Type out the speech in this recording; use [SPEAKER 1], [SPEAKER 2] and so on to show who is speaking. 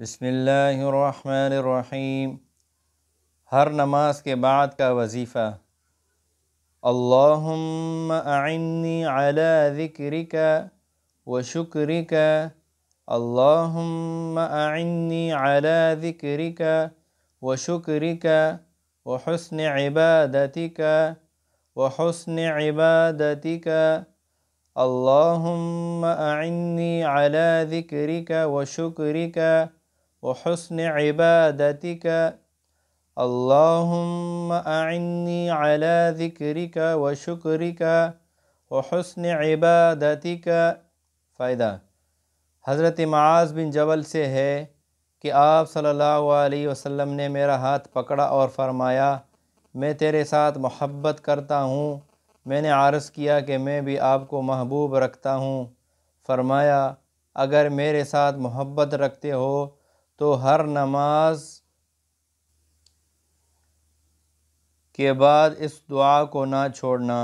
[SPEAKER 1] بسم اللہ الرحمن الرحیم ہر نماز کے بعد کا وظیفہ اللهم اعنی على ذکرک وشکرک اللهم اعنی على ذکرک وشکرک وحسن عبادتک وحسن عبادتک اللهم اعنی على ذکرک وشکرک وحسن عبادتك اللهم أعني على ذكرك وشكرك وحسن عبادتك فائدہ حضرت معاذ بن جبل سے ہے کہ آپ صلی اللہ علیہ وسلم نے میرا ہاتھ پکڑا اور فرمایا میں تیرے ساتھ محبت کرتا ہوں میں نے عارض کیا کہ میں بھی آپ کو محبوب رکھتا ہوں فرمایا اگر میرے ساتھ محبت رکھتے ہو तो हर नमाज के बाद इस दुआ को ना छोड़ना